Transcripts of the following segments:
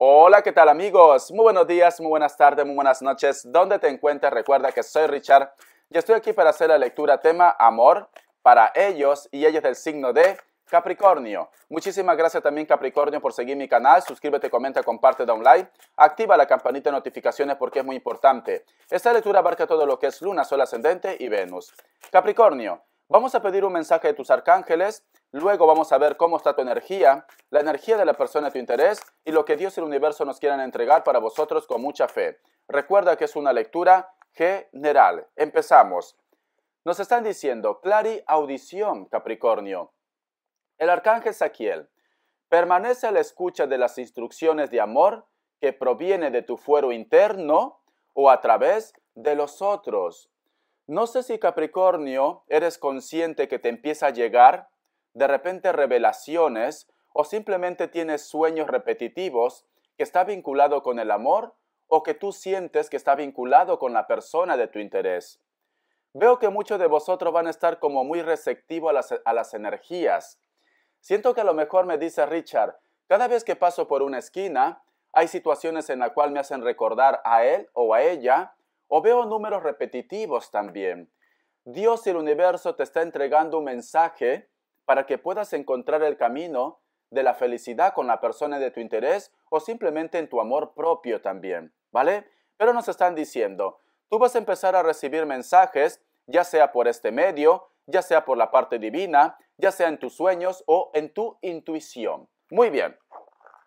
Hola, ¿qué tal amigos? Muy buenos días, muy buenas tardes, muy buenas noches. ¿Dónde te encuentras? Recuerda que soy Richard y estoy aquí para hacer la lectura tema amor para ellos y ellas del signo de Capricornio. Muchísimas gracias también Capricornio por seguir mi canal. Suscríbete, comenta, comparte, da un like. Activa la campanita de notificaciones porque es muy importante. Esta lectura abarca todo lo que es Luna, Sol ascendente y Venus. Capricornio, Vamos a pedir un mensaje de tus arcángeles, luego vamos a ver cómo está tu energía, la energía de la persona de tu interés y lo que Dios y el universo nos quieran entregar para vosotros con mucha fe. Recuerda que es una lectura general. Empezamos. Nos están diciendo, clari audición, Capricornio. El arcángel Saquiel permanece a la escucha de las instrucciones de amor que proviene de tu fuero interno o a través de los otros no sé si Capricornio eres consciente que te empieza a llegar de repente revelaciones o simplemente tienes sueños repetitivos que está vinculado con el amor o que tú sientes que está vinculado con la persona de tu interés. Veo que muchos de vosotros van a estar como muy receptivos a las, energías. Siento que a lo mejor me dice Richard, cada vez que paso por una esquina, hay situaciones en la cual me hacen recordar a él o a ella o veo números repetitivos también. Dios y el universo te está entregando un mensaje para que puedas encontrar el camino de la felicidad con la persona de tu interés o simplemente en tu amor propio también, ¿vale? Pero nos están diciendo, tú vas a empezar a recibir mensajes, ya sea por este medio, ya sea por la parte divina, ya sea en tus sueños o en tu intuición. Muy bien,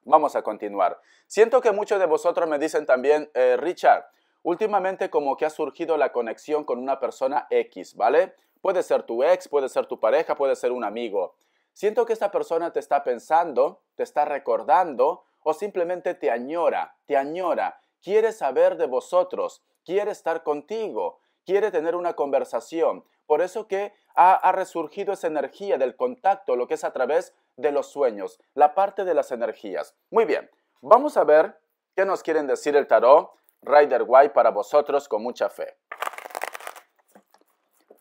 vamos a continuar. Siento que muchos de vosotros me dicen también, eh, Richard, Últimamente como que ha surgido la conexión con una persona X, ¿vale? Puede ser tu ex, puede ser tu pareja, puede ser un amigo. Siento que esta persona te está pensando, te está recordando o simplemente te añora, te añora, quiere saber de vosotros, quiere estar contigo, quiere tener una conversación. Por eso que ha, ha, resurgido esa energía del contacto, lo que es a través de los sueños, la parte de las energías. Muy bien, vamos a ver qué nos quieren decir el tarot Rider White para vosotros con mucha fe.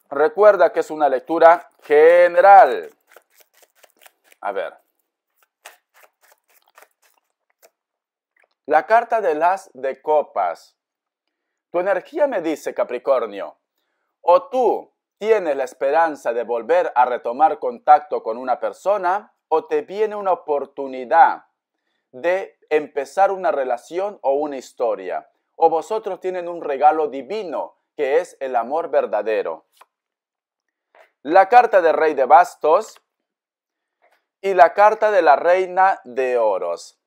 Recuerda que es una lectura general. A ver. La carta de las de copas. Tu energía me dice, Capricornio, o tú tienes la esperanza de volver a retomar contacto con una persona, o te viene una oportunidad de empezar una relación o una historia o vosotros tienen un regalo divino, que es el amor verdadero. La carta del rey de bastos y la carta de la reina de oros.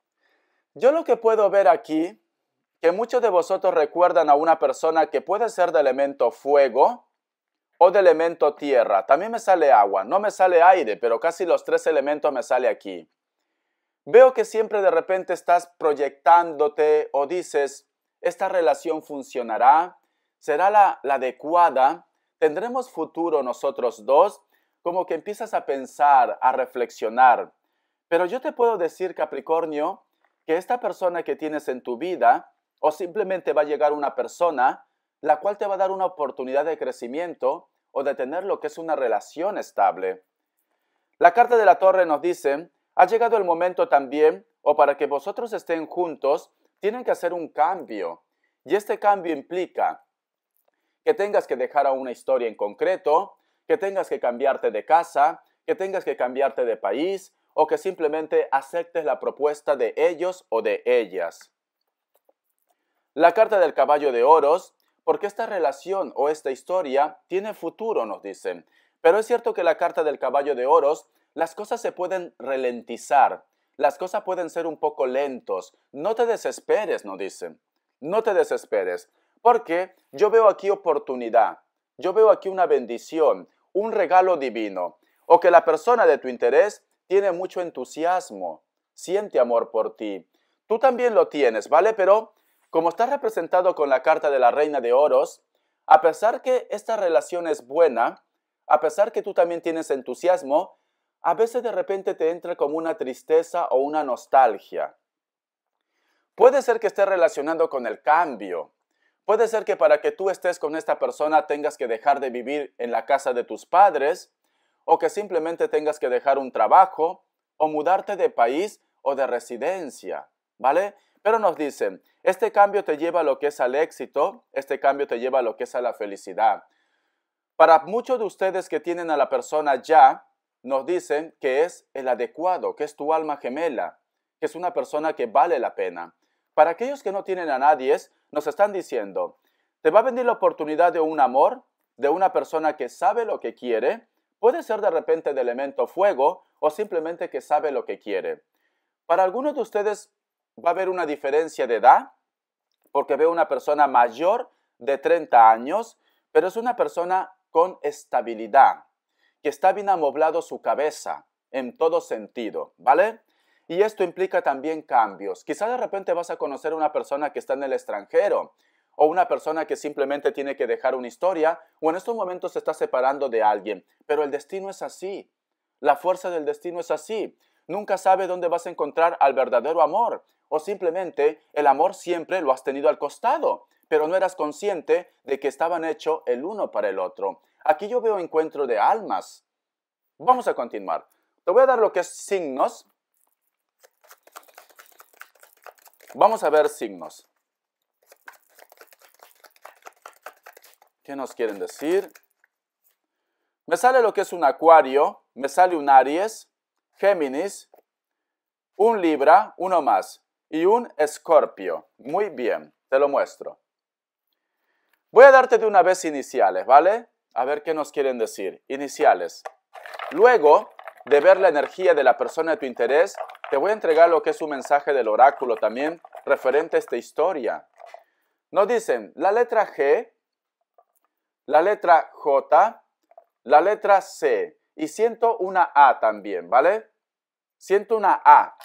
Yo lo que puedo ver aquí, que muchos de vosotros recuerdan a una persona que puede ser de elemento fuego o de elemento tierra. También me sale agua, no me sale aire, pero casi los tres elementos me sale aquí. Veo que siempre de repente estás proyectándote o dices, esta relación funcionará, será la, adecuada, tendremos futuro nosotros dos, como que empiezas a pensar, a reflexionar. Pero yo te puedo decir, Capricornio, que esta persona que tienes en tu vida, o simplemente va a llegar una persona, la cual te va a dar una oportunidad de crecimiento o de tener lo que es una relación estable. La carta de la torre nos dice, ha llegado el momento también, o para que vosotros estén juntos, tienen que hacer un cambio. Y este cambio implica que tengas que dejar a una historia en concreto, que tengas que cambiarte de casa, que tengas que cambiarte de país o que simplemente aceptes la propuesta de ellos o de ellas. La carta del caballo de oros, porque esta relación o esta historia tiene futuro, nos dicen. Pero es cierto que la carta del caballo de oros, las cosas se pueden ralentizar, las cosas pueden ser un poco lentos. No te desesperes, nos dicen. No te desesperes. Porque yo veo aquí oportunidad. Yo veo aquí una bendición, un regalo divino. O que la persona de tu interés tiene mucho entusiasmo, siente amor por ti. Tú también lo tienes, ¿vale? Pero como está representado con la carta de la Reina de Oros, a pesar que esta relación es buena, a pesar que tú también tienes entusiasmo, a veces de repente te entra como una tristeza o una nostalgia. Puede ser que esté relacionado con el cambio. Puede ser que para que tú estés con esta persona tengas que dejar de vivir en la casa de tus padres o que simplemente tengas que dejar un trabajo o mudarte de país o de residencia, ¿vale? Pero nos dicen, este cambio te lleva a lo que es al éxito, este cambio te lleva a lo que es a la felicidad. Para muchos de ustedes que tienen a la persona ya, nos dicen que es el adecuado, que es tu alma gemela, que es una persona que vale la pena. Para aquellos que no tienen a nadie, nos están diciendo, te va a venir la oportunidad de un amor, de una persona que sabe lo que quiere, puede ser de repente de elemento fuego o simplemente que sabe lo que quiere. Para algunos de ustedes va a haber una diferencia de edad, porque veo una persona mayor de 30 años, pero es una persona con estabilidad, que está bien amoblado su cabeza en todo sentido, ¿vale? Y esto implica también cambios. Quizá de repente vas a conocer a una persona que está en el extranjero o una persona que simplemente tiene que dejar una historia o en estos momentos se está separando de alguien. Pero el destino es así. La fuerza del destino es así. Nunca sabe dónde vas a encontrar al verdadero amor o simplemente el amor siempre lo has tenido al costado, pero no eras consciente de que estaban hechos el uno para el otro. Aquí yo veo encuentro de almas. Vamos a continuar. Te voy a dar lo que es signos. Vamos a ver signos. ¿Qué nos quieren decir? Me sale lo que es un acuario, me sale un Aries, Géminis, un Libra, uno más, y un Escorpio. Muy bien, te lo muestro. Voy a darte de una vez iniciales, ¿vale? A ver qué nos quieren decir. Iniciales. Luego de ver la energía de la persona de tu interés, te voy a entregar lo que es un mensaje del oráculo también referente a esta historia. Nos dicen la letra G, la letra J, la letra C y siento una A también, ¿vale? Siento una A.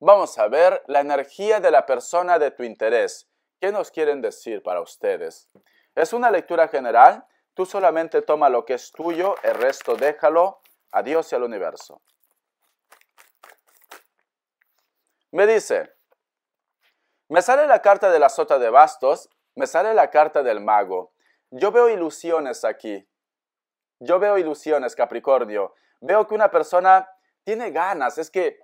Vamos a ver la energía de la persona de tu interés. ¿Qué nos quieren decir para ustedes? Es una lectura general. Tú solamente toma lo que es tuyo, el resto déjalo a Dios y al universo. Me dice, me sale la carta de la sota de bastos, me sale la carta del mago. Yo veo ilusiones aquí. Yo veo ilusiones, Capricornio. Veo que una persona tiene ganas. Es que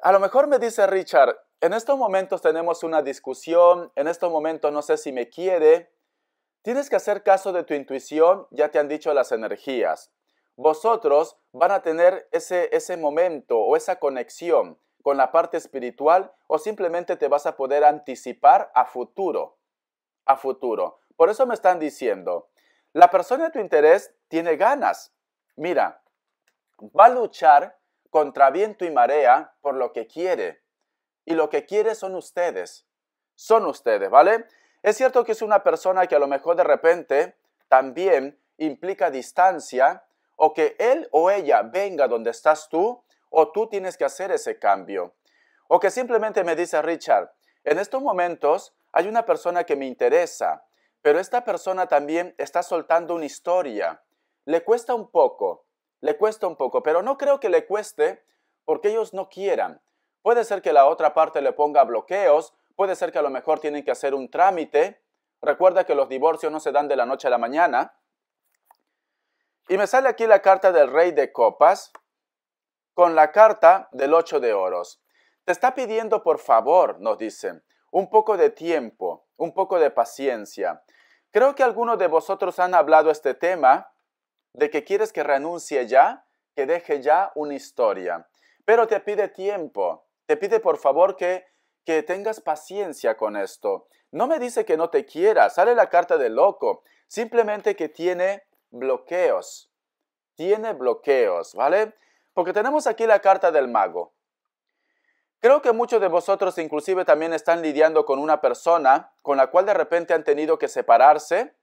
a lo mejor me dice Richard, en estos momentos tenemos una discusión, en estos momentos no sé si me quiere, Tienes que hacer caso de tu intuición, ya te han dicho las energías. Vosotros van a tener ese, ese momento o esa conexión con la parte espiritual o simplemente te vas a poder anticipar a futuro, a futuro. Por eso me están diciendo, la persona de tu interés tiene ganas. Mira, va a luchar contra viento y marea por lo que quiere. Y lo que quiere son ustedes. Son ustedes, ¿vale? Es cierto que es una persona que a lo mejor de repente también implica distancia o que él o ella venga donde estás tú o tú tienes que hacer ese cambio. O que simplemente me dice Richard, en estos momentos hay una persona que me interesa, pero esta persona también está soltando una historia. Le cuesta un poco, le cuesta un poco, pero no creo que le cueste porque ellos no quieran. Puede ser que la otra parte le ponga bloqueos Puede ser que a lo mejor tienen que hacer un trámite. Recuerda que los divorcios no se dan de la noche a la mañana. Y me sale aquí la carta del rey de copas con la carta del ocho de oros. Te está pidiendo, por favor, nos dicen, un poco de tiempo, un poco de paciencia. Creo que algunos de vosotros han hablado este tema de que quieres que renuncie ya, que deje ya una historia. Pero te pide tiempo, te pide por favor que que tengas paciencia con esto. No me dice que no te quiera, sale la carta de loco, simplemente que tiene bloqueos. Tiene bloqueos, ¿vale? Porque tenemos aquí la carta del mago. Creo que muchos de vosotros inclusive también están lidiando con una persona con la cual de repente han tenido que separarse.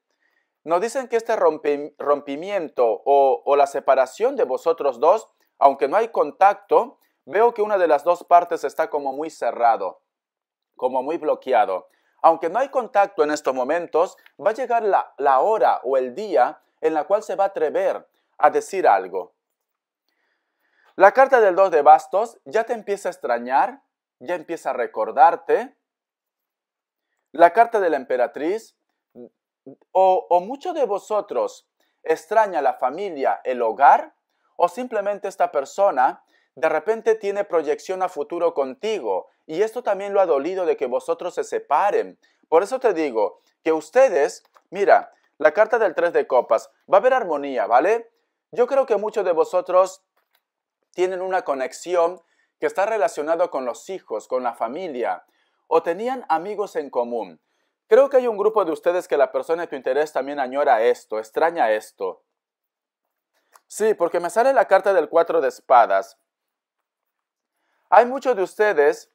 Nos dicen que este rompimiento o la separación de vosotros dos, aunque no hay contacto, veo que una de las dos partes está como muy cerrado como muy bloqueado. Aunque no hay contacto en estos momentos, va a llegar la, hora o el día en la cual se va a atrever a decir algo. La carta del 2 de bastos ya te empieza a extrañar, ya empieza a recordarte. La carta de la emperatriz, o, o muchos de vosotros extraña la familia, el hogar, o simplemente esta persona de repente tiene proyección a futuro contigo, y esto también lo ha dolido de que vosotros se separen. Por eso te digo que ustedes, mira, la carta del 3 de copas, va a haber armonía, ¿vale? Yo creo que muchos de vosotros tienen una conexión que está relacionada con los hijos, con la familia, o tenían amigos en común. Creo que hay un grupo de ustedes que la persona de tu interés también añora esto, extraña esto. Sí, porque me sale la carta del 4 de espadas. Hay muchos de ustedes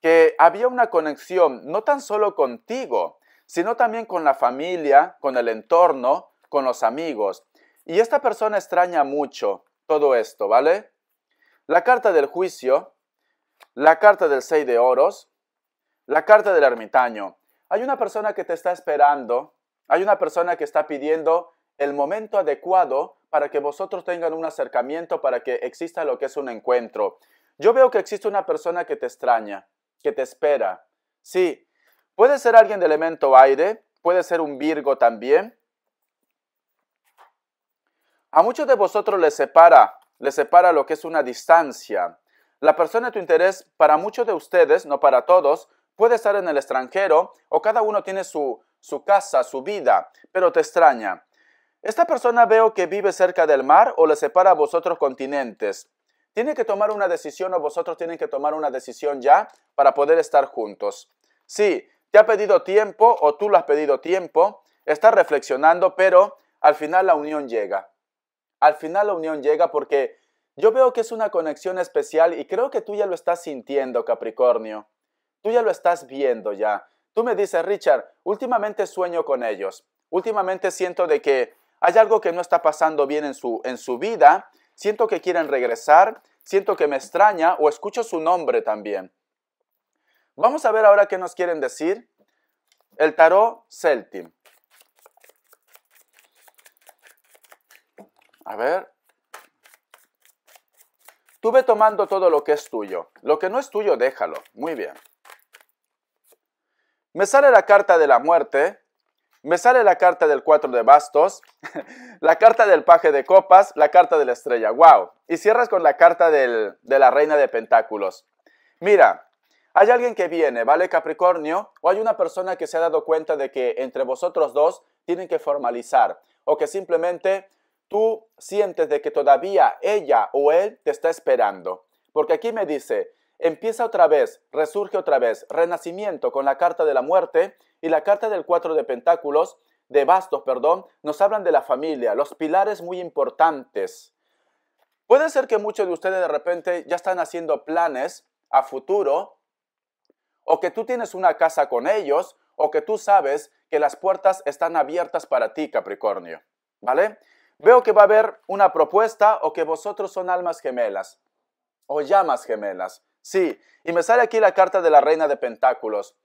que había una conexión no tan solo contigo, sino también con la familia, con el entorno, con los amigos. Y esta persona extraña mucho todo esto, ¿vale? La carta del juicio, la carta del seis de oros, la carta del ermitaño. Hay una persona que te está esperando, hay una persona que está pidiendo el momento adecuado para que vosotros tengan un acercamiento, para que exista lo que es un encuentro. Yo veo que existe una persona que te extraña, que te espera. Sí, puede ser alguien de elemento aire, puede ser un Virgo también. A muchos de vosotros les separa, les separa lo que es una distancia. La persona de tu interés, para muchos de ustedes, no para todos, puede estar en el extranjero o cada uno tiene su, su casa, su vida, pero te extraña. Esta persona veo que vive cerca del mar o le separa a vosotros continentes tiene que tomar una decisión o vosotros tienen que tomar una decisión ya para poder estar juntos. Sí, te ha pedido tiempo o tú lo has pedido tiempo, estás reflexionando, pero al final la unión llega. Al final la unión llega porque yo veo que es una conexión especial y creo que tú ya lo estás sintiendo, Capricornio. Tú ya lo estás viendo ya. Tú me dices, Richard, últimamente sueño con ellos. Últimamente siento de que hay algo que no está pasando bien en su, en su vida siento que quieren regresar, siento que me extraña o escucho su nombre también. Vamos a ver ahora qué nos quieren decir el tarot Celtim. A ver. Tuve tomando todo lo que es tuyo. Lo que no es tuyo, déjalo. Muy bien. Me sale la carta de la muerte. Me sale la carta del 4 de bastos. la carta del paje de copas, la carta de la estrella, wow. Y cierras con la carta de la reina de pentáculos. Mira, hay alguien que viene, ¿vale Capricornio? O hay una persona que se ha dado cuenta de que entre vosotros dos tienen que formalizar o que simplemente tú sientes de que todavía ella o él te está esperando. Porque aquí me dice, empieza otra vez, resurge otra vez, renacimiento con la carta de la muerte y la carta del cuatro de pentáculos de bastos, perdón, nos hablan de la familia, los pilares muy importantes. Puede ser que muchos de ustedes de repente ya están haciendo planes a futuro, o que tú tienes una casa con ellos, o que tú sabes que las puertas están abiertas para ti, Capricornio. ¿Vale? Veo que va a haber una propuesta o que vosotros son almas gemelas o llamas gemelas. Sí, y me sale aquí la carta de la reina de pentáculos.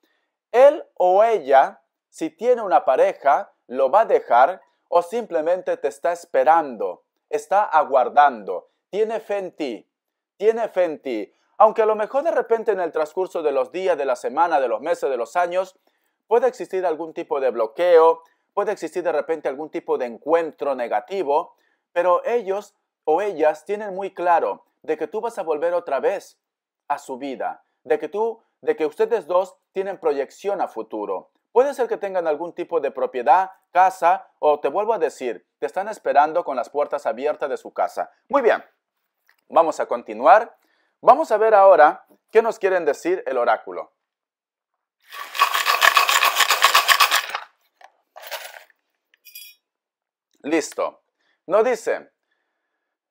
Él o ella, si tiene una pareja, ¿Lo va a dejar o simplemente te está esperando, está aguardando, tiene fe en ti, tiene fe en ti? Aunque a lo mejor de repente en el transcurso de los días, de la semana, de los meses, de los años, puede existir algún tipo de bloqueo, puede existir de repente algún tipo de encuentro negativo, pero ellos o ellas tienen muy claro de que tú vas a volver otra vez a su vida, de que tú, de que ustedes dos tienen proyección a futuro. Puede ser que tengan algún tipo de propiedad, casa o, te vuelvo a decir, te están esperando con las puertas abiertas de su casa. Muy bien, vamos a continuar. Vamos a ver ahora qué nos quieren decir el oráculo. Listo. Nos dice,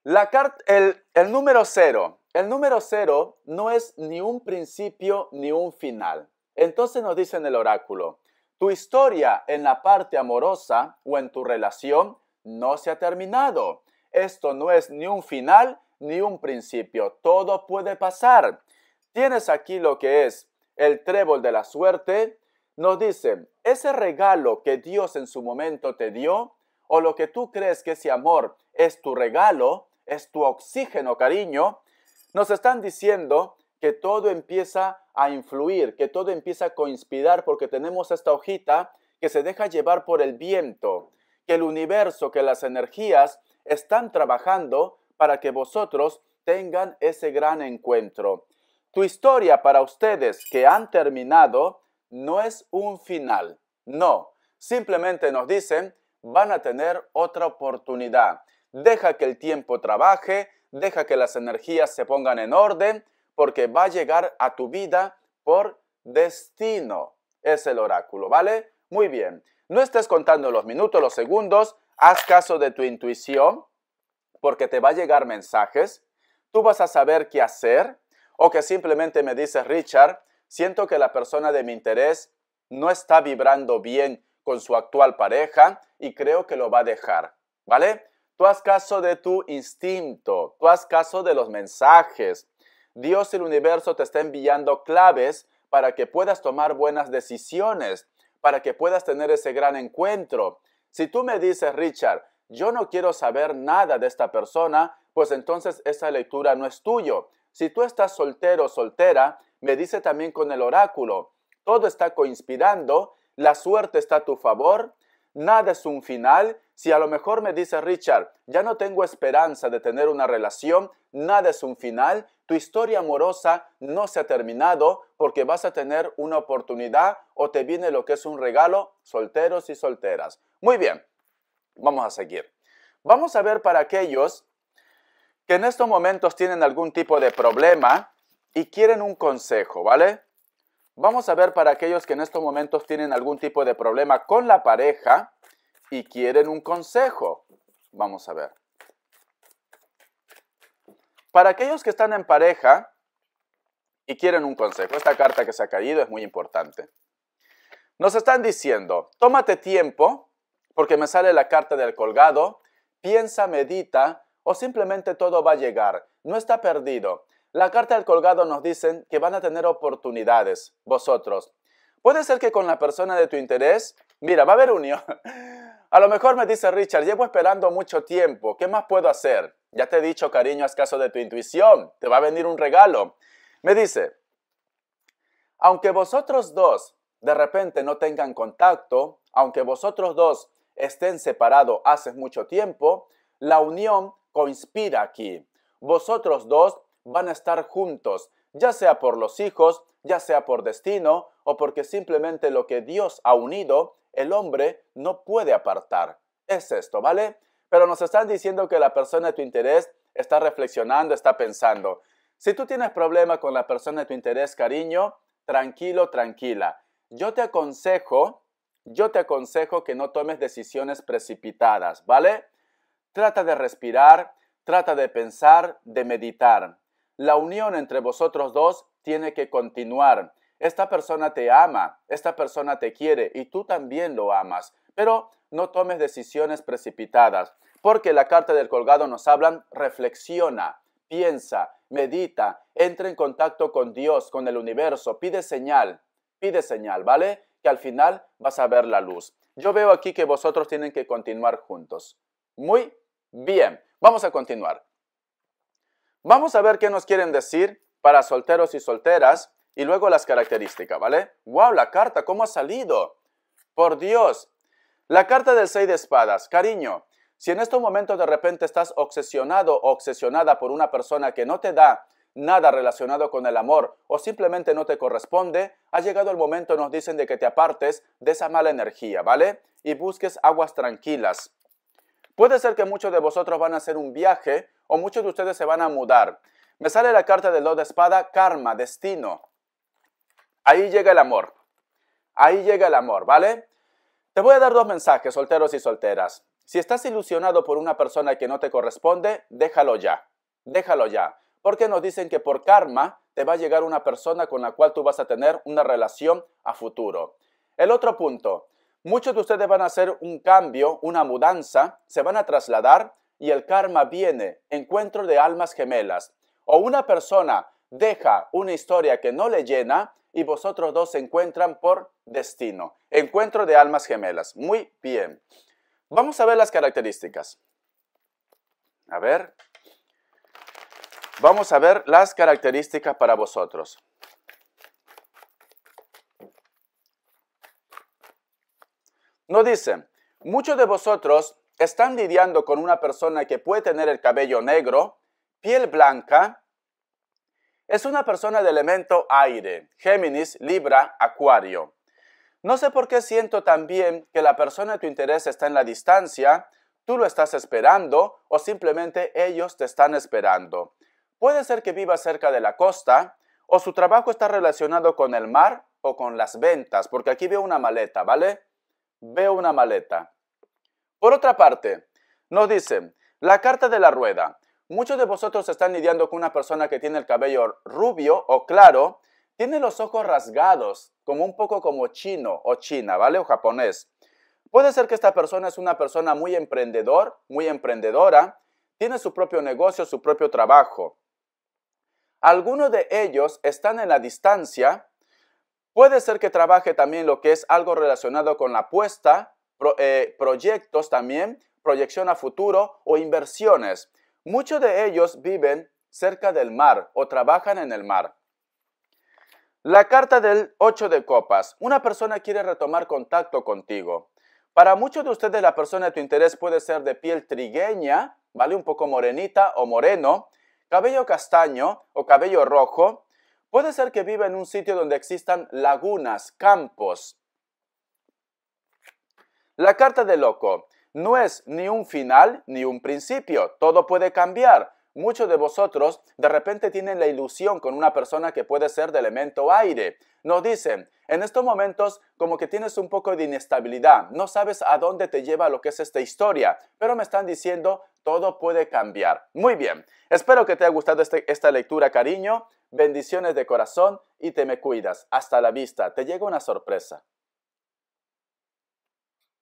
la el, el número cero. El número cero no es ni un principio ni un final. Entonces nos dicen el oráculo, tu historia en la parte amorosa o en tu relación no se ha terminado. Esto no es ni un final ni un principio. Todo puede pasar. Tienes aquí lo que es el trébol de la suerte. Nos dicen ese regalo que Dios en su momento te dio, o lo que tú crees que ese amor es tu regalo, es tu oxígeno, cariño, nos están diciendo que todo empieza a influir, que todo empieza a coinspirar porque tenemos esta hojita que se deja llevar por el viento, que el universo, que las energías están trabajando para que vosotros tengan ese gran encuentro. Tu historia para ustedes que han terminado no es un final, no, simplemente nos dicen van a tener otra oportunidad. Deja que el tiempo trabaje, deja que las energías se pongan en orden, porque va a llegar a tu vida por destino. Es el oráculo, ¿vale? Muy bien. No estés contando los minutos, los segundos, haz caso de tu intuición, porque te va a llegar mensajes, tú vas a saber qué hacer, o que simplemente me dices, Richard, siento que la persona de mi interés no está vibrando bien con su actual pareja y creo que lo va a dejar, ¿vale? Tú haz caso de tu instinto, tú haz caso de los mensajes, Dios el universo te está enviando claves para que puedas tomar buenas decisiones, para que puedas tener ese gran encuentro. Si tú me dices, Richard, yo no quiero saber nada de esta persona, pues entonces esa lectura no es tuyo. Si tú estás soltero o soltera, me dice también con el oráculo, todo está coinspirando, la suerte está a tu favor, nada es un final. Si a lo mejor me dice Richard, ya no tengo esperanza de tener una relación, nada es un final, tu historia amorosa no se ha terminado porque vas a tener una oportunidad o te viene lo que es un regalo, solteros y solteras. Muy bien, vamos a seguir. Vamos a ver para aquellos que en estos momentos tienen algún tipo de problema y quieren un consejo, ¿vale? Vamos a ver para aquellos que en estos momentos tienen algún tipo de problema con la pareja y quieren un consejo. Vamos a ver. Para aquellos que están en pareja y quieren un consejo, esta carta que se ha caído es muy importante. Nos están diciendo, tómate tiempo, porque me sale la carta del colgado, piensa, medita, o simplemente todo va a llegar, no está perdido. La carta del colgado nos dicen que van a tener oportunidades, vosotros. Puede ser que con la persona de tu interés, mira, va a haber unión. A lo mejor me dice Richard, llevo esperando mucho tiempo, ¿qué más puedo hacer? Ya te he dicho, cariño, haz caso de tu intuición, te va a venir un regalo. Me dice, aunque vosotros dos de repente no tengan contacto, aunque vosotros dos estén separados hace mucho tiempo, la unión conspira aquí. Vosotros dos van a estar juntos, ya sea por los hijos, ya sea por destino o porque simplemente lo que Dios ha unido, el hombre no puede apartar. Es esto, ¿vale? pero nos están diciendo que la persona de tu interés está reflexionando, está pensando. Si tú tienes problema con la persona de tu interés, cariño, tranquilo, tranquila. Yo te aconsejo, yo te aconsejo que no tomes decisiones precipitadas, ¿vale? Trata de respirar, trata de pensar, de meditar. La unión entre vosotros dos tiene que continuar. Esta persona te ama, esta persona te quiere y tú también lo amas. Pero no tomes decisiones precipitadas, porque la carta del colgado nos habla, reflexiona, piensa, medita, entra en contacto con Dios, con el universo, pide señal, pide señal, ¿vale? Que al final vas a ver la luz. Yo veo aquí que vosotros tienen que continuar juntos. Muy bien, vamos a continuar. Vamos a ver qué nos quieren decir para solteros y solteras y luego las características, ¿vale? ¡Wow! La carta, ¿cómo ha salido? Por Dios, la carta del seis de espadas, cariño, si en estos momentos de repente estás obsesionado o obsesionada por una persona que no te da nada relacionado con el amor o simplemente no te corresponde, ha llegado el momento, nos dicen, de que te apartes de esa mala energía, ¿vale? Y busques aguas tranquilas. Puede ser que muchos de vosotros van a hacer un viaje o muchos de ustedes se van a mudar. Me sale la carta del dos de espada, karma, destino. Ahí llega el amor. Ahí llega el amor, ¿vale? Te voy a dar dos mensajes, solteros y solteras. Si estás ilusionado por una persona que no te corresponde, déjalo ya. Déjalo ya. Porque nos dicen que por karma te va a llegar una persona con la cual tú vas a tener una relación a futuro. El otro punto. Muchos de ustedes van a hacer un cambio, una mudanza, se van a trasladar y el karma viene, encuentro de almas gemelas. O una persona deja una historia que no le llena y vosotros dos se encuentran por destino. Encuentro de almas gemelas. Muy bien. Vamos a ver las características. A ver. Vamos a ver las características para vosotros. Nos dicen, muchos de vosotros están lidiando con una persona que puede tener el cabello negro, piel blanca, es una persona de elemento aire, Géminis, Libra, Acuario. No sé por qué siento también que la persona de tu interés está en la distancia, tú lo estás esperando o simplemente ellos te están esperando. Puede ser que viva cerca de la costa o su trabajo está relacionado con el mar o con las ventas, porque aquí veo una maleta, ¿vale? Veo una maleta. Por otra parte, nos dicen, la carta de la rueda. Muchos de vosotros están lidiando con una persona que tiene el cabello rubio o claro, tiene los ojos rasgados, como un poco como chino o china, ¿vale? O japonés. Puede ser que esta persona es una persona muy emprendedor, muy emprendedora, tiene su propio negocio, su propio trabajo. Algunos de ellos están en la distancia. Puede ser que trabaje también lo que es algo relacionado con la apuesta, eh, proyectos también, proyección a futuro o inversiones. Muchos de ellos viven cerca del mar o trabajan en el mar. La carta del 8 de copas. Una persona quiere retomar contacto contigo. Para muchos de ustedes la persona de tu interés puede ser de piel trigueña, ¿vale? Un poco morenita o moreno, cabello castaño o cabello rojo. Puede ser que viva en un sitio donde existan lagunas, campos. La carta del loco. No es ni un final ni un principio, todo puede cambiar. Muchos de vosotros de repente tienen la ilusión con una persona que puede ser de elemento aire. Nos dicen, en estos momentos como que tienes un poco de inestabilidad, no sabes a dónde te lleva lo que es esta historia, pero me están diciendo, todo puede cambiar. Muy bien, espero que te haya gustado este, esta lectura, cariño. Bendiciones de corazón y te me cuidas. Hasta la vista, te llega una sorpresa.